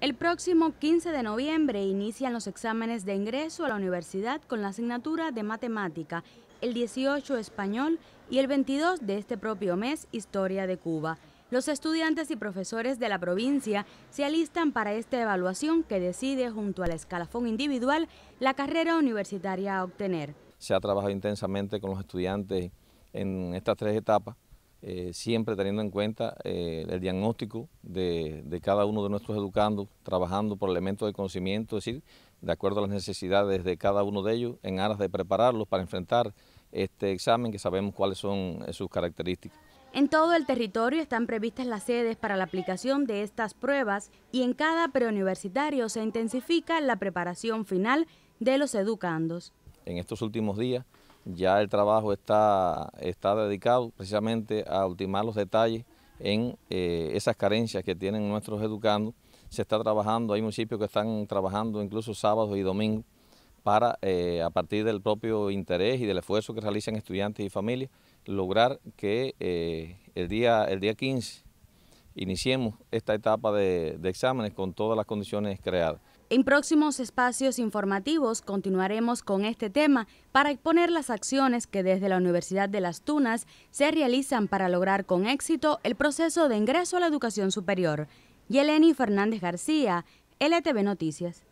El próximo 15 de noviembre inician los exámenes de ingreso a la universidad con la asignatura de matemática, el 18 español y el 22 de este propio mes historia de Cuba. Los estudiantes y profesores de la provincia se alistan para esta evaluación que decide junto al escalafón individual la carrera universitaria a obtener. Se ha trabajado intensamente con los estudiantes en estas tres etapas eh, siempre teniendo en cuenta eh, el diagnóstico de, de, cada uno de nuestros educandos, trabajando por elementos de conocimiento, es decir, de acuerdo a las necesidades de cada uno de ellos, en aras de prepararlos para enfrentar este examen que sabemos cuáles son eh, sus características. En todo el territorio están previstas las sedes para la aplicación de estas pruebas y en cada preuniversitario se intensifica la preparación final de los educandos. En estos últimos días ya el trabajo está, está dedicado precisamente a ultimar los detalles en eh, esas carencias que tienen nuestros educandos. Se está trabajando, hay municipios que están trabajando incluso sábados y domingos para, eh, a partir del propio interés y del esfuerzo que realizan estudiantes y familias, lograr que eh, el, día, el día 15 iniciemos esta etapa de, exámenes con todas las condiciones creadas. En próximos espacios informativos continuaremos con este tema para exponer las acciones que desde la Universidad de Las Tunas se realizan para lograr con éxito el proceso de ingreso a la educación superior. Yeleni Fernández García, LTV Noticias.